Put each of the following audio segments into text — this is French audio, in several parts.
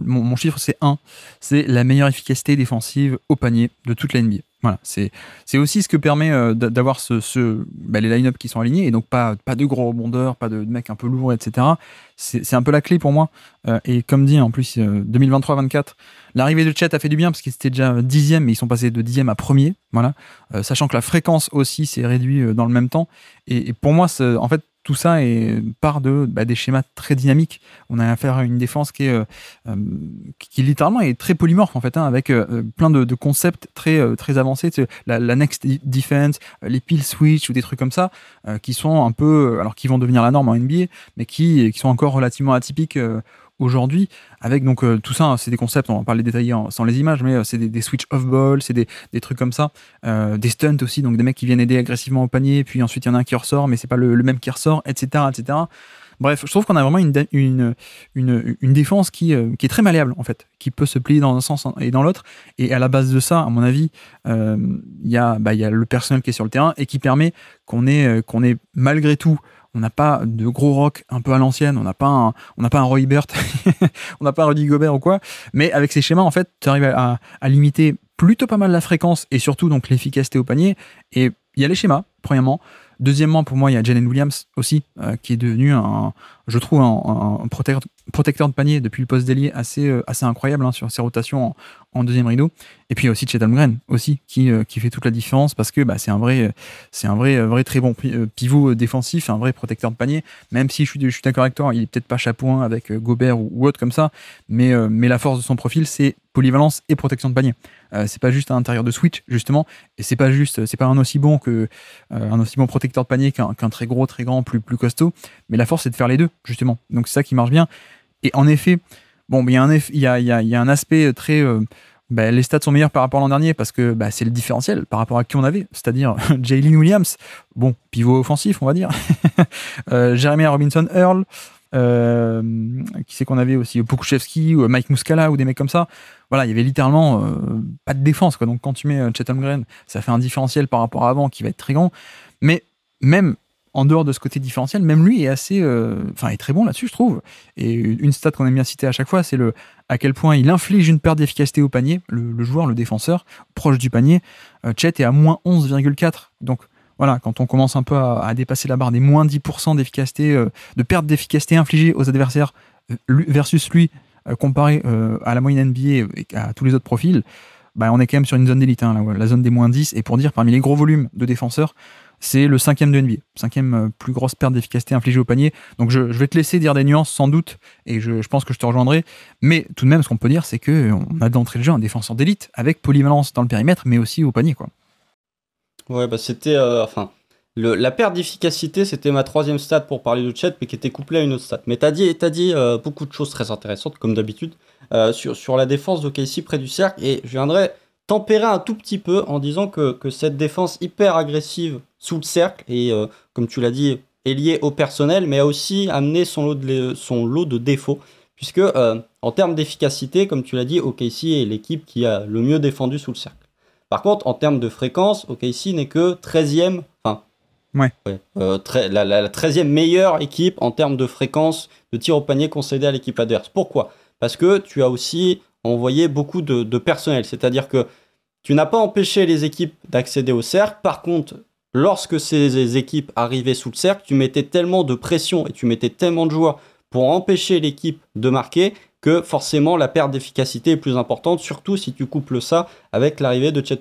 mon, chiffre c'est 1, c'est la meilleure efficacité défensive au panier de toute la NBA. Voilà, c'est aussi ce que permet euh, d'avoir ce, bah, les line-up qui sont alignés, et donc pas, pas de gros rebondeurs, pas de, mecs un peu lourds, etc. C'est un peu la clé pour moi. Euh, et comme dit, en plus, 2023-24, euh, l'arrivée de Chet a fait du bien, parce qu'ils étaient déjà dixième, mais ils sont passés de dixième à premier, voilà. sachant que la fréquence aussi s'est réduite dans le même temps. Et, et pour moi, en fait, tout ça part de bah, des schémas très dynamiques. On a affaire à une défense qui est euh, euh, qui littéralement est très polymorphe en fait, hein, avec euh, plein de, concepts très très avancés, la, next defense, les pill switch ou des trucs comme ça, qui sont un peu alors qui vont devenir la norme en NBA, mais qui qui sont encore relativement atypiques aujourd'hui, avec donc euh, tout ça, hein, c'est des concepts, on va parler détaillé sans les images, mais euh, c'est des, switch off ball, c'est des, trucs comme ça, euh, des stunts aussi, donc des mecs qui viennent aider agressivement au panier, puis ensuite il y en a un qui ressort, mais c'est pas le, même qui ressort, etc., etc. Bref, je trouve qu'on a vraiment une, une, une, défense qui, qui, est très malléable, en fait, qui peut se plier dans un sens et dans l'autre. Et à la base de ça, à mon avis, il y, a, bah, y a le personnel qui est sur le terrain et qui permet qu'on ait, qu'on ait malgré tout on n'a pas de gros rock un peu à l'ancienne, on n'a pas un, on pas un Roy Burt, on n'a pas un Rudy Gobert ou quoi, mais avec ces schémas, en fait, tu arrives à, limiter plutôt pas mal la fréquence et surtout donc l'efficacité au panier. Et il y a les schémas, premièrement. Deuxièmement, pour moi, il y a Jalen Williams aussi, euh, qui est devenu un, je trouve, un, un, protecteur de panier depuis le poste d'ailier assez, euh, assez incroyable hein, sur ses rotations en, deuxième rideau. Et puis aussi Chet aussi qui, euh, qui fait toute la différence parce que bah, c'est un vrai c'est un vrai euh, vrai très bon pivot défensif, un vrai protecteur de panier. Même si je suis, je suis d'accord avec hein, il est peut-être pas 1 avec Gobert ou, ou, autre comme ça, mais, mais la force de son profil c'est polyvalence et protection de panier. Euh, c'est pas juste à l'intérieur de Switch, justement, et c'est pas juste, c'est pas un aussi bon que euh, un aussi bon protecteur de panier qu'un très gros, très grand, plus, plus costaud. Mais la force, c'est de faire les deux, justement. Donc c'est ça qui marche bien. Et en effet, bon, il y, a un y, a, un aspect euh, très. Euh, bah, les stats sont meilleurs par rapport à l'an dernier parce que bah, c'est le différentiel par rapport à qui on avait, c'est-à-dire Jalen Williams, bon, pivot offensif, on va dire, Jeremy Robinson Earl, euh, qui sait qu'on avait aussi Pokushevski ou euh, Mike Muscala ou des mecs comme ça. Voilà, il y avait littéralement euh, pas de défense. Donc quand tu mets euh, Chatham Green, ça fait un différentiel par rapport à avant qui va être très grand. Mais même en dehors de ce côté différentiel, même lui est assez, enfin, est très bon là-dessus, je trouve. Et une stat qu'on aime bien citer à chaque fois, c'est le à quel point il inflige une perte d'efficacité au panier, le, joueur, le défenseur, proche du panier. Chet est à moins 11,4. Donc voilà, quand on commence un peu à, dépasser la barre des moins 10% d'efficacité, de perte d'efficacité infligée aux adversaires versus lui, euh, comparé euh, à la moyenne NBA et à tous les autres profils, bah, on est quand même sur une zone d'élite, hein, la zone des moins 10. Et pour dire, parmi les gros volumes de défenseurs, c'est le cinquième de NBA. Cinquième euh, plus grosse perte d'efficacité infligée au panier. Donc je, vais te laisser dire des nuances sans doute, et je, pense que je te rejoindrai. Mais tout de même, ce qu'on peut dire, c'est qu'on a d'entrée de jeu un défenseur d'élite avec polyvalence dans le périmètre, mais aussi au panier. Quoi. Ouais, bah c'était. enfin, la perte d'efficacité, c'était ma troisième stat pour parler de chat, mais qui était couplée à une autre stat. Mais tu dit, as dit euh, beaucoup de choses très intéressantes, comme d'habitude, euh, sur, la défense de près du cercle, et je viendrai tempérer un tout petit peu en disant que, cette défense hyper agressive sous le cercle, et euh, comme tu l'as dit, est liée au personnel, mais a aussi amené son lot de, son lot de défauts, puisque en termes d'efficacité, comme tu l'as dit, OKC est l'équipe qui a le mieux défendu sous le cercle. Par contre, en termes de fréquence, OKC n'est que 13e, enfin euh, la, 13e meilleure équipe en termes de fréquence de tir au panier concédé à l'équipe adverse. Pourquoi Parce que tu as aussi envoyé beaucoup de, personnel. C'est-à-dire que tu n'as pas empêché les équipes d'accéder au cercle. Par contre, lorsque ces équipes arrivaient sous le cercle, tu mettais tellement de pression et tu mettais tellement de joueurs pour empêcher l'équipe de marquer que forcément la perte d'efficacité est plus importante, surtout si tu couples ça avec l'arrivée de Chet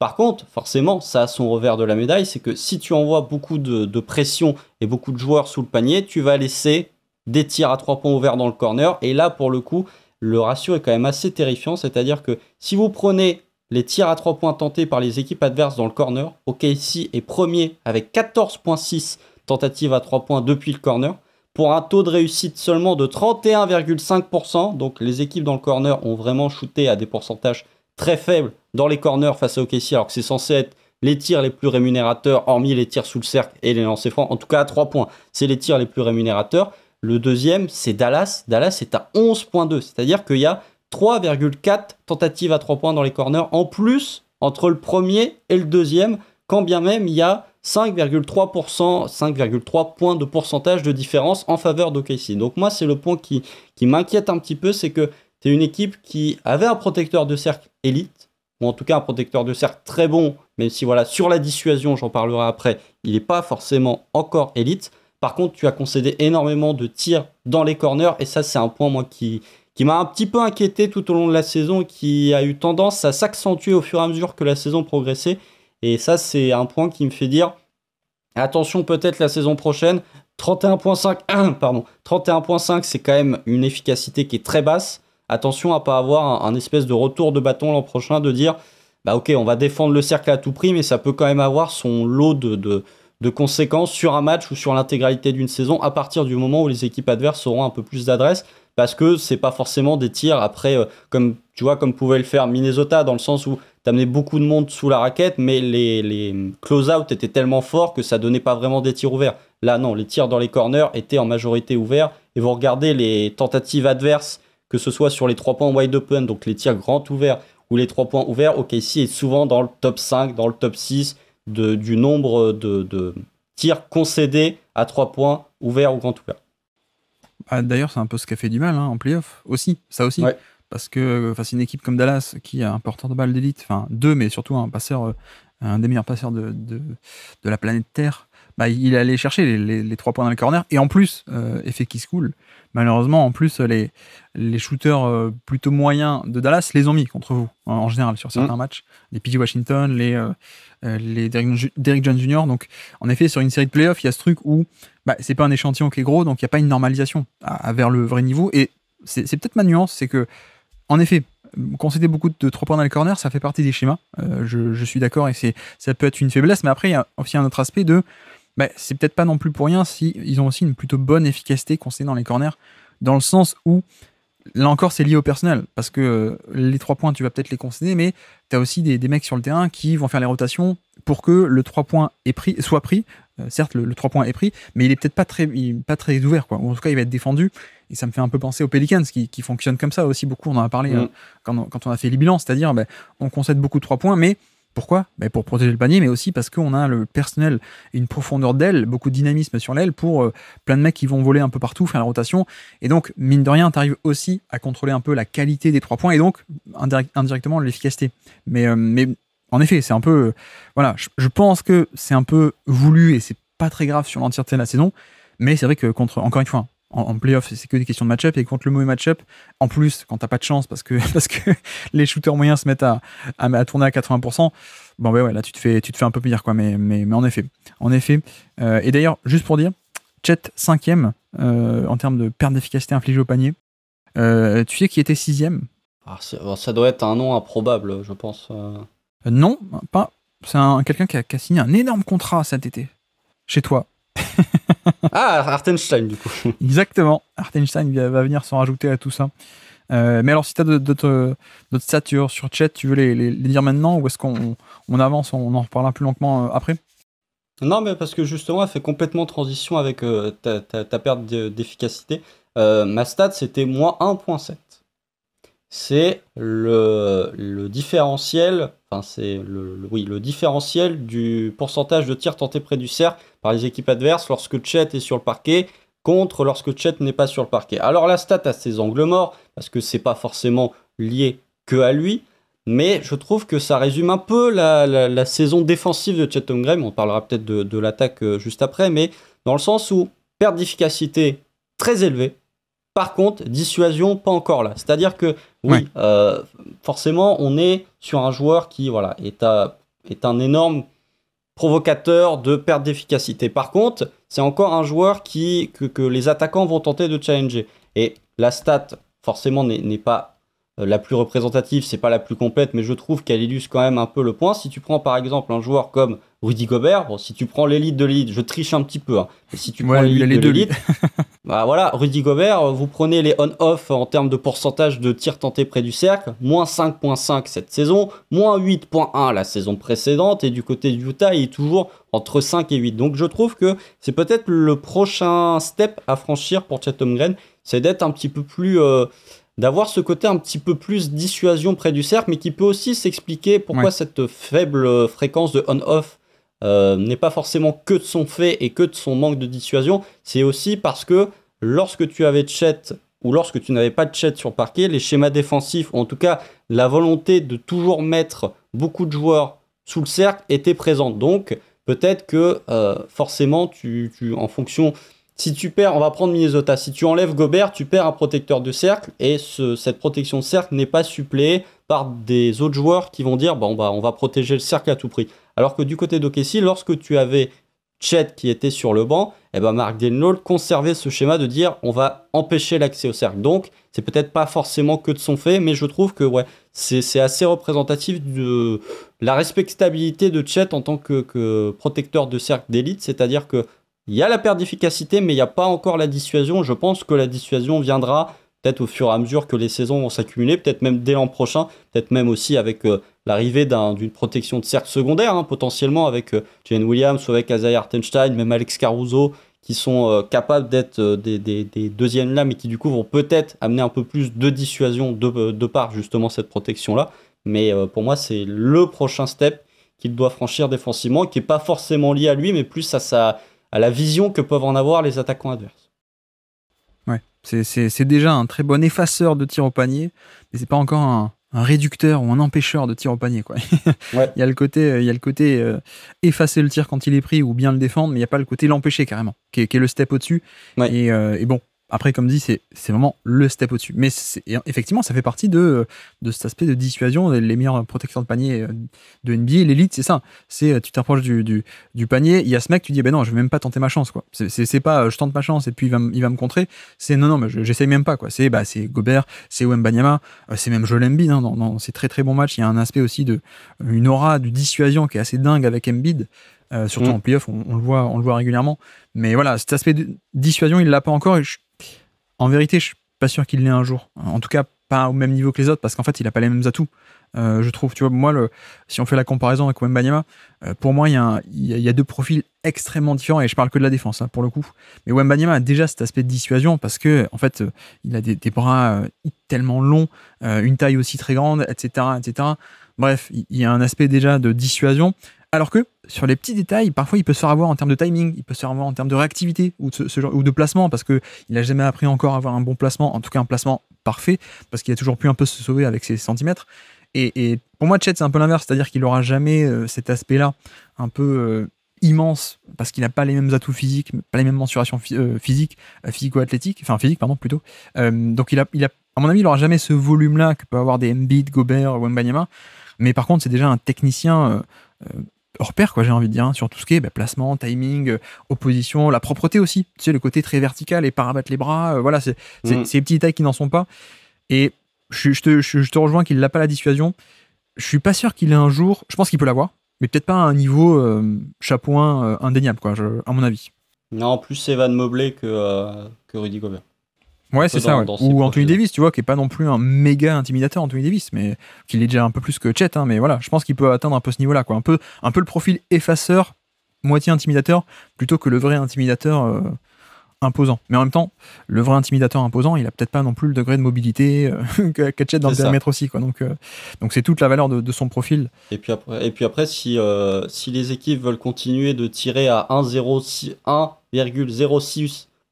par contre, forcément, ça a son revers de la médaille, c'est que si tu envoies beaucoup de, pression et beaucoup de joueurs sous le panier, tu vas laisser des tirs à trois points ouverts dans le corner. Et là, pour le coup, le ratio est quand même assez terrifiant. C'est-à-dire que si vous prenez les tirs à trois points tentés par les équipes adverses dans le corner, OKC est premier avec 14.6 tentatives à trois points depuis le corner pour un taux de réussite seulement de 31,5%. Donc les équipes dans le corner ont vraiment shooté à des pourcentages très faible dans les corners face à OKC, alors que c'est censé être les tirs les plus rémunérateurs, hormis les tirs sous le cercle et les lancers francs, en tout cas à 3 points, c'est les tirs les plus rémunérateurs. Le deuxième, c'est Dallas. Dallas est à 11.2, c'est-à-dire qu'il y a 3,4 tentatives à 3 points dans les corners en plus entre le premier et le deuxième, quand bien même il y a 5,3%, 5,3 points de pourcentage de différence en faveur d'OKC. Donc moi, c'est le point qui, qui m'inquiète un petit peu, c'est que c'est une équipe qui avait un protecteur de cercle élite, ou en tout cas un protecteur de cercle très bon, même si voilà, sur la dissuasion, j'en parlerai après, il n'est pas forcément encore élite. Par contre, tu as concédé énormément de tirs dans les corners, et ça, c'est un point, moi, qui, qui m'a un petit peu inquiété tout au long de la saison, qui a eu tendance à s'accentuer au fur et à mesure que la saison progressait. Et ça, c'est un point qui me fait dire, attention peut-être la saison prochaine, 31.5, pardon, 31.5, c'est quand même une efficacité qui est très basse attention à pas avoir un, espèce de retour de bâton l'an prochain de dire bah ok on va défendre le cercle à tout prix mais ça peut quand même avoir son lot de, de, conséquences sur un match ou sur l'intégralité d'une saison à partir du moment où les équipes adverses auront un peu plus d'adresse parce que c'est pas forcément des tirs après euh, comme tu vois comme pouvait le faire Minnesota dans le sens où amenais beaucoup de monde sous la raquette mais les, close-out étaient tellement forts que ça donnait pas vraiment des tirs ouverts là non les tirs dans les corners étaient en majorité ouverts et vous regardez les tentatives adverses que ce soit sur les trois points wide open, donc les tirs grand ouverts ou les trois points ouverts, OKC est souvent dans le top 5, dans le top 6 de, du nombre de, tirs concédés à trois points ouverts ou grand ouverts. Bah, d'ailleurs, c'est un peu ce qui a fait du mal hein, en playoff aussi, ça aussi. Parce que face à une équipe comme Dallas qui a un porteur de balle d'élite, enfin deux, mais surtout un passeur, euh, un des meilleurs passeurs de, de la planète Terre, bah, il allait chercher les, trois points dans le corner. Et en plus, euh, effet qui se coule, malheureusement, en plus, les, les shooters euh, plutôt moyens de Dallas les ont mis contre vous, en, général, sur certains mm. matchs. Les PG Washington, les, euh, les Derrick, Jones Jr. Donc, en effet, sur une série de playoffs, il y a ce truc où bah, c'est pas un échantillon qui est gros, donc il n'y a pas une normalisation vers le vrai niveau. Et c'est peut-être ma nuance, c'est que, en effet, concéder beaucoup de trois points dans le corner, ça fait partie des schémas. je, suis d'accord et c'est ça peut être une faiblesse, mais après, il y a aussi un autre aspect de bah, c'est peut-être pas non plus pour rien si ils ont aussi une plutôt bonne efficacité dans les corners, dans le sens où là encore, c'est lié au personnel. Parce que euh, les trois points, tu vas peut-être les concéder, mais tu as aussi des, mecs sur le terrain qui vont faire les rotations pour que le trois points soit pris. Euh, certes, le, trois points est pris, mais il est peut-être pas très, pas très ouvert. en tout cas, il va être défendu. Et ça me fait un peu penser aux Pelicans qui, qui fonctionnent comme ça aussi beaucoup. On en a parlé mmh. hein, quand, on, a fait les bilans. C'est-à-dire, bah, on concède beaucoup de trois points, mais pourquoi ben, Pour protéger le panier, mais aussi parce qu'on a le personnel, une profondeur d'aile, beaucoup de dynamisme sur l'aile pour euh, plein de mecs qui vont voler un peu partout, faire la rotation. Et donc, mine de rien, tu arrives aussi à contrôler un peu la qualité des trois points et donc indirectement l'efficacité. Mais, euh, mais en effet, c'est un peu. Euh, voilà, je, je, pense que c'est un peu voulu et c'est pas très grave sur l'entièreté de la saison. Mais c'est vrai que contre, encore une fois, en, en playoff, c'est que des questions de match-up. Et contre le mauvais match-up, en plus, quand t'as pas de chance parce que, parce que les shooters moyens se mettent à, tourner à 80%, bon, ben ouais, là, tu te fais, tu te fais un peu pire, quoi. Mais, mais, mais en effet. En effet. Euh, et d'ailleurs, juste pour dire, Chet 5ème euh, en termes de perte d'efficacité infligée au panier. Euh, tu sais qui était 6ème ah, bah, Ça doit être un nom improbable, je pense. non, pas. C'est quelqu'un qui a signé un énorme contrat cet été chez toi. ah, Artenstein, du coup. Exactement. Artenstein va venir s'en rajouter à tout ça. Euh, mais alors, si tu as d'autres stats sur chat, tu veux les, dire maintenant ou est-ce qu'on avance, on en reparlera plus longuement euh, après Non, mais parce que justement, elle fait complètement transition avec euh, ta, perte d'efficacité. ma stat, c'était moins 1.7. C'est le différentiel c'est le, oui, le différentiel du pourcentage de tirs tentés près du cerf par les équipes adverses lorsque Chet est sur le parquet contre lorsque Chet n'est pas sur le parquet. Alors la stat a ses angles morts parce que c'est pas forcément lié que à lui, mais je trouve que ça résume un peu la, saison défensive de Chet Graham, On parlera peut-être de, de l'attaque euh, juste après, mais dans le sens où perte d'efficacité très élevée, par contre, dissuasion, pas encore là. C'est-à-dire que, oui, euh, forcément, on est sur un joueur qui voilà, est, un énorme provocateur de perte d'efficacité. Par contre, c'est encore un joueur qui, que, les attaquants vont tenter de challenger. Et la stat, forcément, n'est pas euh, la plus représentative, c'est pas la plus complète, mais je trouve qu'elle illustre quand même un peu le point. Si tu prends par exemple un joueur comme Rudy Gobert, bon, si tu prends l'élite de l'élite, je triche un petit peu, hein, mais si tu prends l'élite de l'élite, bah voilà, Rudy Gobert, euh, vous prenez les on-off en termes de pourcentage de tirs tentés près du cercle, moins 5.5 cette saison, moins 8.1 la saison précédente, et du côté du Utah, il est toujours entre 5 et 8. Donc je trouve que c'est peut-être le prochain step à franchir pour Chatham Green, c'est d'être un petit peu plus... Euh, d'avoir ce côté un petit peu plus dissuasion près du cercle, mais qui peut aussi s'expliquer pourquoi cette faible euh, fréquence de on-off euh, n'est pas forcément que de son fait et que de son manque de dissuasion. C'est aussi parce que lorsque tu avais chat ou lorsque tu n'avais pas de chat sur parquet, les schémas défensifs, ou en tout cas la volonté de toujours mettre beaucoup de joueurs sous le cercle, était présente. Donc peut-être que euh, forcément, tu, tu, en fonction si tu perds, on va prendre Minnesota. Si tu enlèves Gobert, tu perds un protecteur de cercle et cette protection de cercle n'est pas suppléée par des autres joueurs qui vont dire bon bah on va protéger le cercle à tout prix. Alors que du côté d'Okessi, lorsque tu avais Chet qui était sur le banc, et eh ben Mark conservait ce schéma de dire on va empêcher l'accès au cercle. Donc c'est peut-être pas forcément que de son fait, mais je trouve que ouais, c'est assez représentatif de la respectabilité de Chet en tant que protecteur de cercle d'élite, c'est-à-dire que il y a la perte d'efficacité, mais il n'y a pas encore la dissuasion. Je pense que la dissuasion viendra peut-être au fur et à mesure que les saisons vont s'accumuler, peut-être même dès l'an prochain, peut-être même aussi avec euh, l'arrivée d'une protection de cercle secondaire, hein, potentiellement avec Jane euh, Williams, avec Isaiah Artenstein, même Alex Caruso, qui sont euh, capables d'être des, deuxièmes là, mais qui du coup vont peut-être amener un peu plus de dissuasion de, de par justement cette protection-là. Mais pour moi, c'est le prochain step qu'il doit franchir défensivement, qui n'est pas forcément lié à lui, mais plus à sa à la vision que peuvent en avoir les attaquants adverses. Ouais, c'est déjà un très bon effaceur de tir au panier, mais c'est pas encore un, réducteur ou un empêcheur de tir au panier. Quoi. il y a le côté, euh, il y a le côté euh, effacer le tir quand il est pris ou bien le défendre, mais il n'y a pas le côté l'empêcher carrément, qui est, le step au-dessus. Et, euh, et, bon, après, comme dit, c'est vraiment le step au-dessus. Mais effectivement, ça fait partie de, de cet aspect de dissuasion. Les meilleurs protecteurs de panier euh, de NBA, l'élite, c'est ça. C'est euh, tu t'approches du, du, panier, il y a ce mec, tu dis, ben non, je vais même pas tenter ma chance. quoi. C'est pas euh, je tente ma chance et puis il va, me contrer. C'est non, non, mais j'essaye même pas. quoi. C'est bah, Gobert, c'est Wembanyama, c'est même Joel Embiid. Hein, dans, très très bon match il y a un aspect aussi de une aura de dissuasion qui est assez dingue avec Embiid. surtout mm. en playoff, on, on, le voit, on le voit régulièrement. Mais voilà, cet aspect de dissuasion, il l'a pas encore. En vérité, je suis pas sûr qu'il l'ait un jour. En tout cas, pas au même niveau que les autres, parce qu'en fait, il n'a pas les mêmes atouts. Euh, je trouve, tu vois, moi, si on fait la comparaison avec Wembanyama, euh, pour moi, il y, a, deux profils extrêmement différents, et je parle que de la défense, hein, pour le coup. Mais Banyama a déjà cet aspect de dissuasion, parce que, en fait, euh, il a des, des bras tellement longs, une taille aussi très grande, etc., etc. Bref, il y a un aspect déjà de dissuasion, alors que sur les petits détails, parfois il peut se faire avoir en termes de timing, il peut se faire avoir en termes de réactivité ou de, placement parce qu'il n'a jamais appris encore à avoir un bon placement, en tout cas un placement parfait, parce qu'il a toujours pu un peu se sauver avec ses centimètres. Et, pour moi, Chet, c'est un peu l'inverse, c'est-à-dire qu'il n'aura jamais euh, cet aspect-là un peu euh, immense parce qu'il n'a pas les mêmes atouts physiques, pas les mêmes mensurations euh, physiques, physico-athlétiques, enfin physique, pardon, plutôt. donc il a, à mon avis, il n'aura jamais ce volume-là que peut avoir des Embiid, Gobert ou Mbanyama. Mais par contre, c'est déjà un technicien hors quoi, j'ai envie de dire, hein, sur tout ce qui est bah, placement, timing, euh, opposition, la propreté aussi. Tu sais, le côté très vertical et pas les bras. Euh, voilà, c'est ces mm. petits détails qui n'en sont pas. Et je, te, rejoins qu'il n'a pas la dissuasion. Je suis pas sûr qu'il ait un jour. Je pense qu'il peut l'avoir, mais peut-être pas à un niveau euh, chapeau indéniable, quoi, à mon avis. Non, plus c'est Van Mobley que, que Rudy Gobert. Ouais, c'est ça. Ou Anthony Davis, tu vois, qui est pas non plus un méga intimidateur, Anthony Davis, mais qu'il est déjà un peu plus que Chet, hein, mais voilà, je pense qu'il peut atteindre un peu ce niveau-là, quoi. Un peu, un peu le profil effaceur, moitié intimidateur, plutôt que le vrai intimidateur euh, imposant. Mais en même temps, le vrai intimidateur imposant, il a peut-être pas non plus le degré de mobilité euh, que Chet dans le périmètre aussi, quoi. Donc, euh, donc c'est toute la valeur de, de, son profil. Et puis après, et puis après si, si les équipes veulent continuer de tirer à 1,06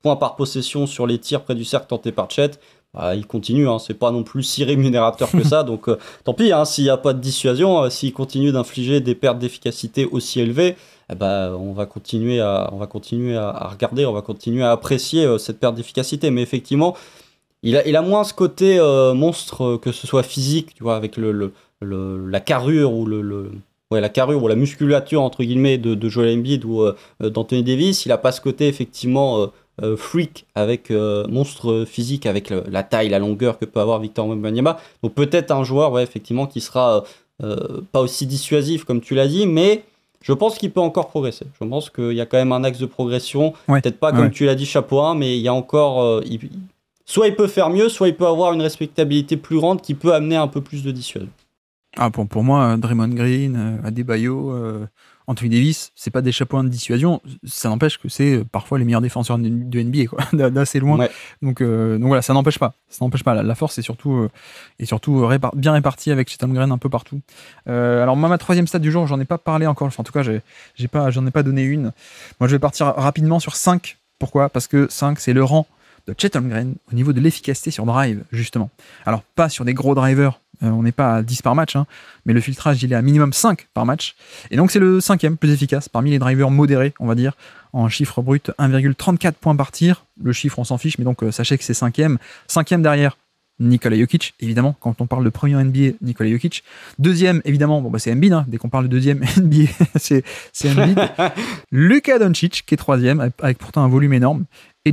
points par possession sur les tirs près du cercle tentés par Chet. Bah, il continue, hein. c'est pas non plus si rémunérateur que ça, donc euh, tant pis, hein. s'il n'y a pas de dissuasion, euh, s'il continue d'infliger des pertes d'efficacité aussi élevées, eh ben, on va continuer, à, on va continuer à, regarder, on va continuer à apprécier euh, cette perte d'efficacité. Mais effectivement, il a, il a moins ce côté monstre, que ce soit physique, tu vois, avec le, la carrure ou le, la carrure ou la musculature entre guillemets de, Joel Embiid ou d'Anthony Davis. Il a pas ce côté effectivement euh, freak, avec euh, monstre physique, avec la taille, la longueur que peut avoir Victor Wembanyama. Donc peut-être un joueur, ouais, effectivement, qui sera euh, pas aussi dissuasif comme tu l'as dit, mais je pense qu'il peut encore progresser. Je pense qu'il y a quand même un axe de progression. peut-être pas comme tu l'as dit, chapeau 1, mais il y a encore. soit il peut faire mieux, soit il peut avoir une respectabilité plus grande qui peut amener un peu plus de dissuasion. Ah, pour, pour moi, Draymond Green, Adebayo, Anthony Davis, c'est pas des chapeaux de dissuasion, ça n'empêche que c'est euh, parfois les meilleurs défenseurs de, NBA, d'assez loin. Donc, euh, donc voilà, ça n'empêche pas. Ça n'empêche pas. La, force est surtout, et euh, surtout bien répartie avec Chetan Green un peu partout. alors moi, ma troisième stade du jour, j'en ai pas parlé encore. Enfin, en tout cas, j'ai pas, j'en ai pas donné une. Moi, je vais partir rapidement sur 5. Pourquoi Parce que 5, c'est le rang de Chet au niveau de l'efficacité sur drive, justement. Alors, pas sur des gros drivers, euh, on n'est pas à 10 par match, hein, mais le filtrage, il est à minimum 5 par match. Et donc, c'est le cinquième plus efficace parmi les drivers modérés, on va dire, en chiffre brut, 1,34 points par tir. Le chiffre, on s'en fiche, mais donc euh, sachez que c'est cinquième. Cinquième derrière, Nikola Jokic, évidemment, quand on parle de premier NBA, Nikola Jokic. Deuxième, évidemment, bon, bah, c'est Embiid, hein, dès qu'on parle de deuxième NBA, c'est Embiid. Luka Doncic, qui est troisième, avec pourtant un volume énorme.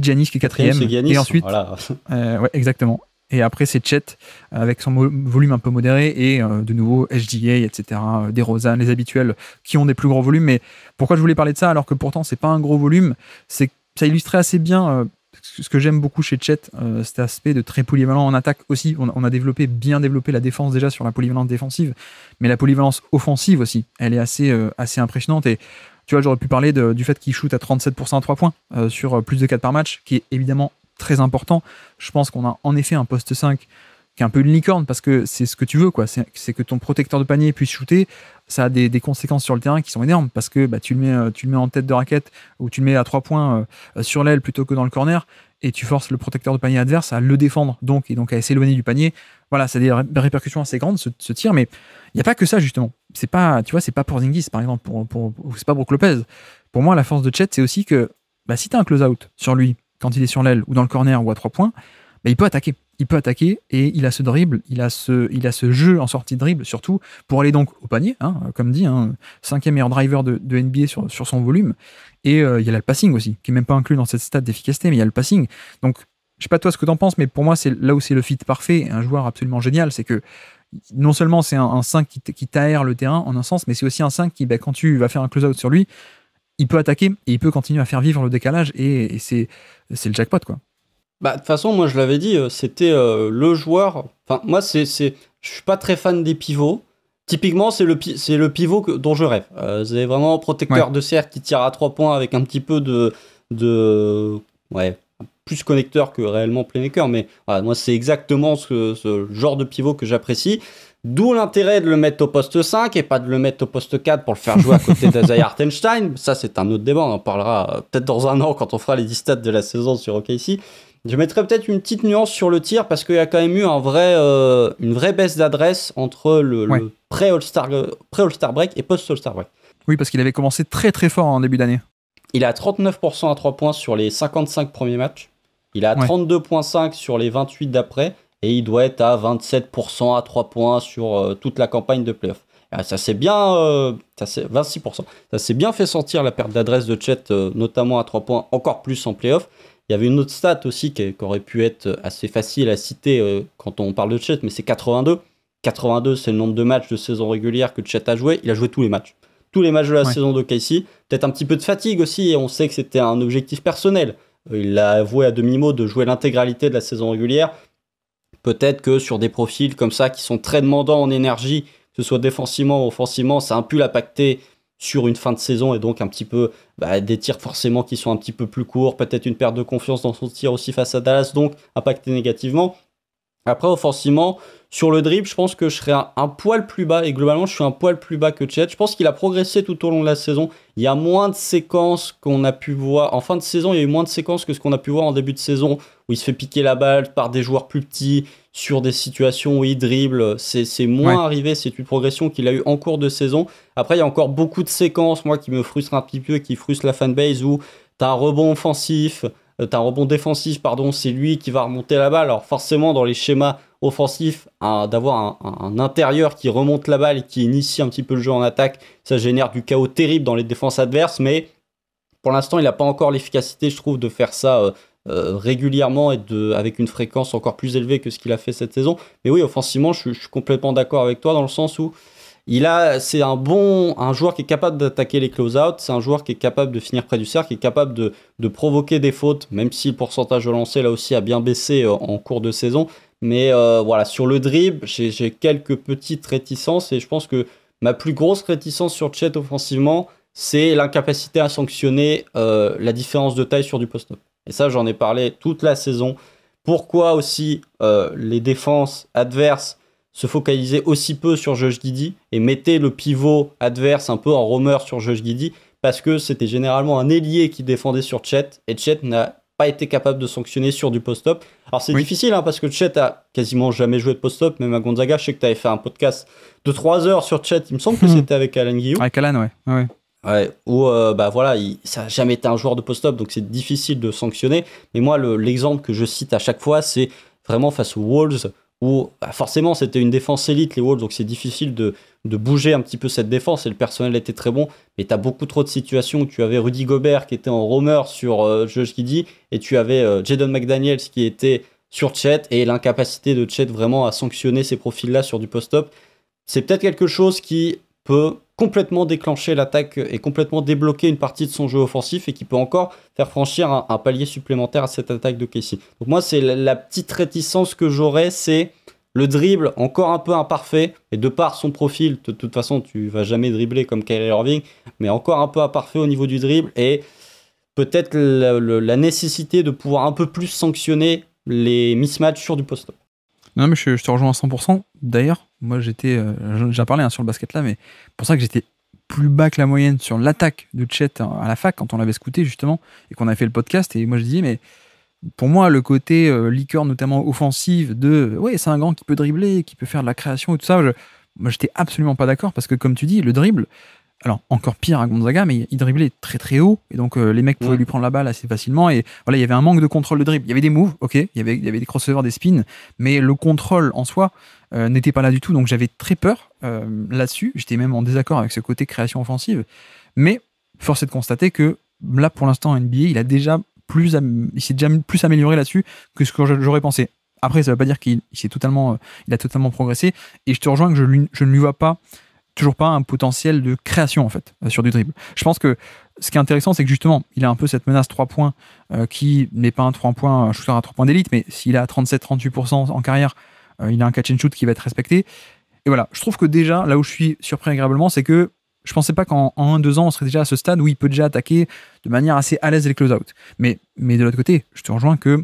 Giannis qui est quatrième. Giannis, et ensuite, voilà. Euh, exactement. Et après, c'est Chet avec son volume un peu modéré et euh, de nouveau HDA, etc. Euh, des Rosan les habituels qui ont des plus gros volumes. Mais pourquoi je voulais parler de ça alors que pourtant c'est pas un gros volume C'est ça illustrait assez bien ce que j'aime beaucoup chez Chet, cet aspect de très polyvalent en attaque aussi. On, a développé, bien développé la défense déjà sur la polyvalence défensive, mais la polyvalence offensive aussi, elle est assez, assez impressionnante. Et tu vois, j'aurais pu parler du fait qu'il shoot à 37% à 3 points euh, sur euh, plus de 4 par match, qui est évidemment très important. Je pense qu'on a en effet un poste 5 qui est un peu une licorne parce que c'est ce que tu veux, quoi. C'est que ton protecteur de panier puisse shooter. Ça a des, conséquences sur le terrain qui sont énormes parce que bah, tu, le mets, euh, tu mets en tête de raquette ou tu le mets à 3 points sur l'aile plutôt que dans le corner et tu forces le protecteur de panier adverse à le défendre donc et donc à s'éloigner du panier. Voilà, ça a des répercussions assez grandes ce tir, mais il n'y a pas que ça justement c'est pas, tu vois, c'est pas pour Zingis, par exemple, pour, pour, c'est pas pour Lopez. Pour moi, la force de Chet, c'est aussi que bah, si tu as un close-out sur lui, quand il est sur l'aile ou dans le corner ou à trois points, bah, il peut attaquer. Il peut attaquer et il a ce dribble, il a ce, il a ce jeu en sortie de dribble, surtout pour aller donc au panier, hein, comme dit, un hein, cinquième meilleur driver de, NBA sur, son volume. Et euh, il y a le passing aussi, qui est même pas inclus dans cette stat d'efficacité, mais il y a le passing. Donc je sais pas toi ce que t'en penses, mais pour moi, c'est là où c'est le fit parfait, un joueur absolument génial, c'est que non seulement c'est un, 5 qui, qui t'aère le terrain en un sens, mais c'est aussi un 5 qui, ben, quand tu vas faire un close-out sur lui, il peut attaquer et il peut continuer à faire vivre le décalage et, c'est, c'est le jackpot, quoi. Bah, de toute façon, moi je l'avais dit, euh, c'était euh, le joueur. Enfin, moi, c'est, c'est, je suis pas très fan des pivots. Typiquement, c'est le, c'est le pivot dont je rêve. Vous euh, avez vraiment protecteur de cercle qui tire à 3 points avec un petit peu de, de... Ouais, plus connecteur que réellement playmaker, mais voilà, moi c'est exactement ce, ce, genre de pivot que j'apprécie. D'où l'intérêt de le mettre au poste 5 et pas de le mettre au poste 4 pour le faire jouer à côté d'Azai Hartenstein. Ça, c'est un autre débat. On en parlera euh, peut-être dans un an quand on fera les 10 stats de la saison sur OKC. Je mettrai peut-être une petite nuance sur le tir parce qu'il y a quand même eu euh, une vraie baisse d'adresse entre le, All euh, pré-All-Star Break et post-All-Star Break. Oui, parce qu'il avait commencé très très fort en début d'année. Il a 39% à 3 points sur les 55 premiers matchs. Il est à 32,5 sur les 28 d'après et il doit être à 27% à 3 points sur euh, toute la campagne de playoff. Ah, ça s'est bien, 26%. Euh, ça bien fait sentir la perte d'adresse de Chet, euh, notamment à 3 points, encore plus en playoff. Il y avait une autre stat aussi qui, aurait pu être assez facile à citer quand on parle de Chet, mais c'est 82. 82, c'est le nombre de matchs de saison régulière que Chet a joué. Il a joué tous les matchs. Tous les matchs de la saison de Casey. Peut-être un petit peu de fatigue aussi. et On sait que c'était un objectif personnel. Euh, il l'a avoué à demi-mot de jouer l'intégralité de la saison régulière. Peut-être que sur des profils comme ça qui sont très demandants en énergie, que ce soit défensivement ou offensivement, ça a un peu l'impacter sur une fin de saison et donc un petit peu bah, des tirs forcément qui sont un petit peu plus courts, peut-être une perte de confiance dans son tir aussi face à Dallas, donc impacté négativement. Après, offensivement, sur le dribble, je pense que je serais un, poil plus bas et globalement, je suis un poil plus bas que Chet. Je pense qu'il a progressé tout au long de la saison. Il y a moins de séquences qu'on a pu voir. En fin de saison, il y a eu moins de séquences que ce qu'on a pu voir en début de saison où il se fait piquer la balle par des joueurs plus petits sur des situations où il dribble. C'est moins arrivé. C'est une progression qu'il a eu en cours de saison. Après, il y a encore beaucoup de séquences, moi, qui me frustrent un petit peu et qui frustrent la fanbase où as un rebond offensif, euh, t'as un rebond défensif, pardon, c'est lui qui va remonter la balle. Alors, forcément, dans les schémas offensif, d'avoir un, intérieur qui remonte la balle qui initie un petit peu le jeu en attaque, ça génère du chaos terrible dans les défenses adverses, mais pour l'instant, il n'a pas encore l'efficacité, je trouve, de faire ça euh, euh, régulièrement et de, avec une fréquence encore plus élevée que ce qu'il a fait cette saison. Mais oui, offensivement, je, suis complètement d'accord avec toi dans le sens où il a, c'est un bon, un joueur qui est capable d'attaquer les close-out, c'est un joueur qui est capable de finir près du cercle, qui est capable de, de provoquer des fautes, même si le pourcentage de lancer là aussi a bien baissé euh, en cours de saison. Mais euh, voilà, sur le dribble, j'ai quelques petites réticences et je pense que ma plus grosse réticence sur Chet offensivement, c'est l'incapacité à sanctionner euh, la différence de taille sur du post-up. Et ça, j'en ai parlé toute la saison. Pourquoi aussi euh, les défenses adverses se focalisaient aussi peu sur Josh Giddy et mettaient le pivot adverse un peu en roamer sur Josh Giddy Parce que c'était généralement un ailier qui défendait sur Chet et Chet n'a pas été capable de sanctionner sur du post-op. Alors c'est difficile hein, parce que Chet a quasiment jamais joué de post-op, même à Gonzaga, je sais que tu avais fait un podcast de 3 heures sur Chet, il me semble que hmm. c'était avec Alan Guillaume. Avec Alan, ouais. ouais. Euh, bah voilà, il, ça n'a jamais été un joueur de post-op, donc c'est difficile de sanctionner. Mais moi, l'exemple que je cite à chaque fois, c'est vraiment face aux Wolves, bah, forcément c'était une défense élite, les Wolves, donc c'est difficile de, bouger un petit peu cette défense et le personnel était très bon, mais tu as beaucoup trop de situations où tu avais Rudy Gobert qui était en roamer sur euh, Josh et tu avais euh, Jaden McDaniels qui était sur Chet et l'incapacité de Chet vraiment à sanctionner ces profils-là sur du post-up. C'est peut-être quelque chose qui peut complètement déclencher l'attaque et complètement débloquer une partie de son jeu offensif et qui peut encore faire franchir un, palier supplémentaire à cette attaque de Casey. Donc moi, c'est la, petite réticence que j'aurais, c'est le dribble encore un peu imparfait, et de par son profil, de, toute façon, tu vas jamais dribbler comme Kyrie Irving, mais encore un peu imparfait au niveau du dribble, et peut-être la, nécessité de pouvoir un peu plus sanctionner les mismatchs sur du post-up. Non, mais je, te rejoins à 100%. D'ailleurs, moi, j'étais. Euh, j'en parlé hein, sur le basket là, mais pour ça que j'étais plus bas que la moyenne sur l'attaque de Chet euh, à la fac quand on l'avait scouté justement et qu'on avait fait le podcast. Et moi, je disais, mais pour moi, le côté euh, liqueur, notamment offensive, de ouais, c'est un grand qui peut dribbler, qui peut faire de la création et tout ça, moi, j'étais absolument pas d'accord parce que, comme tu dis, le dribble, alors encore pire à Gonzaga, mais il dribblait très très haut et donc euh, les mecs pouvaient mm. lui prendre la balle assez facilement et voilà, il y avait un manque de contrôle de dribble. Il y avait des moves, ok, il y avait, des crossovers, des spins, mais le contrôle en soi euh, n'était pas là du tout, donc j'avais très peur euh, là-dessus. J'étais même en désaccord avec ce côté création offensive, mais force est de constater que là pour l'instant NBA, il a déjà plus, il s'est déjà plus amélioré là-dessus que ce que j'aurais pensé. Après, ça ne veut pas dire qu'il totalement, il a totalement progressé. Et je te rejoins que je ne lui vois pas toujours pas un potentiel de création en fait euh, sur du dribble. Je pense que ce qui est intéressant, c'est que justement, il a un peu cette menace 3 points euh, qui n'est pas un 3 points, un shooter à 3 points d'élite, mais s'il a 37-38% en carrière, euh, il a un catch and shoot qui va être respecté. Et voilà, je trouve que déjà, là où je suis surpris agréablement, c'est que je pensais pas qu'en 1-2 ans, on serait déjà à ce stade où il peut déjà attaquer de manière assez à l'aise les close-out. Mais, mais de l'autre côté, je te rejoins que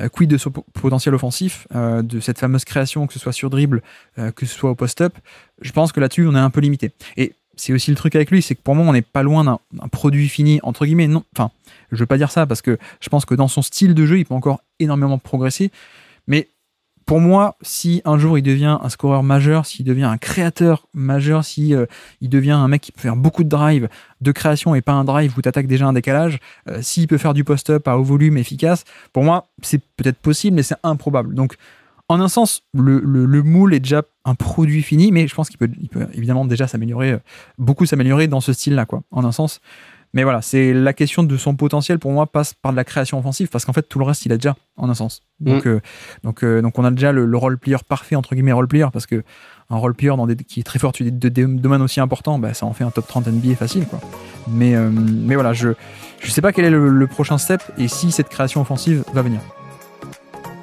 euh, quid de son potentiel offensif, euh, de cette fameuse création, que ce soit sur dribble, euh, que ce soit au post-up, je pense que là-dessus, on est un peu limité. Et c'est aussi le truc avec lui, c'est que pour moi, on n'est pas loin d'un produit fini, entre guillemets. Non, enfin, je veux pas dire ça parce que je pense que dans son style de jeu, il peut encore énormément progresser. Mais pour moi, si un jour il devient un scoreur majeur, s'il devient un créateur majeur, si euh, devient un mec qui peut faire beaucoup de drive de création et pas un drive où t'attaques déjà un décalage, euh, s'il peut faire du post-up à haut volume efficace, pour moi, c'est peut-être possible, mais c'est improbable. Donc, en un sens, le, moule est déjà un produit fini, mais je pense qu'il peut, peut évidemment déjà s'améliorer, euh, beaucoup s'améliorer dans ce style-là, quoi. En un sens. Mais voilà, c'est la question de son potentiel pour moi passe par de la création offensive parce qu'en fait tout le reste il a déjà en un sens. Donc mm. euh, donc euh, donc on a déjà le, rôle role player parfait entre guillemets role player parce que un role player dans des, qui est très fort tu de, domaines aussi important bah, ça en fait un top 30 NBA facile quoi. Mais euh, mais voilà, je je sais pas quel est le prochain step et si cette création offensive va venir.